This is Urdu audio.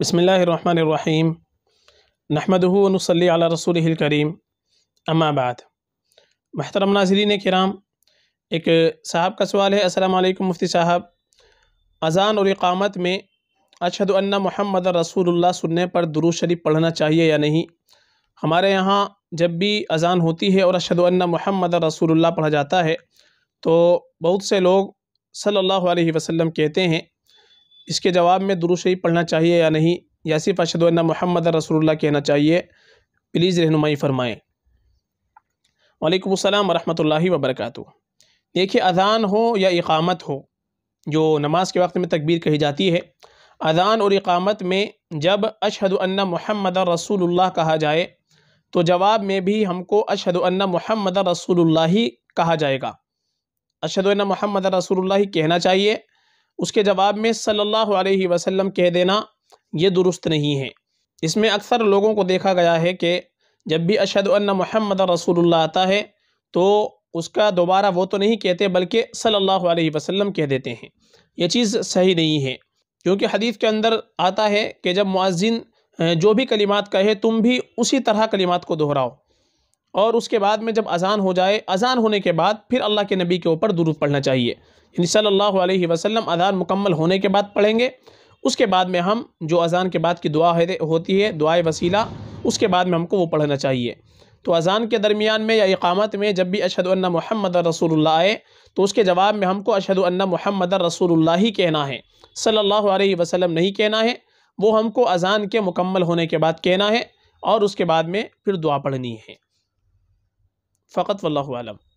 بسم اللہ الرحمن الرحیم نحمده و نصلی علی رسوله رسول الکریم بعد محترم ناظرین کرام ایک صاحب کا سوال ہے السلام علیکم مفتی صاحب اذان اقامت میں اشہد ان محمد رسول اللہ سننے پر درو شریف پڑھنا چاہیے یا نہیں ہمارے یہاں جب بھی اذان ہوتی ہے اور اشہد ان محمد رسول اللہ پڑھا جاتا ہے تو بہت سے لوگ صلی اللہ علیہ وسلم کہتے ہیں اس کے جواب میں درو شریف پڑھنا چاہیے یا نہیں یا صرف اشد اللہ محمد رسول اللہ کہنا چاہیے پلیز رہنمائی فرمائیں وعلیکم السلام ورحمۃ اللہ وبرکاتہ دیکھیے اذان ہو یا اقامت ہو جو نماز کے وقت میں تکبیر کہی جاتی ہے اذان اور اقامت میں جب اشد الّّہ محمد رسول اللہ کہا جائے تو جواب میں بھی ہم کو اشد الّّ محمد رسول اللہ کہا جائے گا اشد اللہ محمد رسول اللہ ہی کہنا چاہیے اس کے جواب میں صلی اللہ علیہ وسلم کہہ دینا یہ درست نہیں ہے اس میں اکثر لوگوں کو دیکھا گیا ہے کہ جب بھی اشد ان محمد رسول اللہ آتا ہے تو اس کا دوبارہ وہ تو نہیں کہتے بلکہ صلی اللہ علیہ وسلم کہہ دیتے ہیں یہ چیز صحیح نہیں ہے کیونکہ حدیث کے اندر آتا ہے کہ جب معزن جو بھی کلمات کہے تم بھی اسی طرح کلمات کو دہراؤ اور اس کے بعد میں جب اذان ہو جائے اذان ہونے کے بعد پھر اللہ کے نبی کے اوپر دروف پڑھنا چاہیے یعنی صلی اللہ علیہ وسلم اذان مکمل ہونے کے بعد پڑھیں گے اس کے بعد میں ہم جو اذان کے بعد کی دعا ہوتی ہے دعائے وسیلہ اس کے بعد میں ہم کو وہ پڑھنا چاہیے تو اذان کے درمیان میں یا اقامت میں جب بھی اشہد الّ محمد رسول اللہ آئے تو اس کے جواب میں ہم کو اشداللہ محمد رسول اللہ ہی کہنا ہے صلی اللہ علیہ وسلم نہیں کہنا ہے وہ ہم کو اذان کے مکمل ہونے کے بعد کہنا ہے اور اس کے بعد میں پھر دعا پڑھنی ہے فقط والله أعلم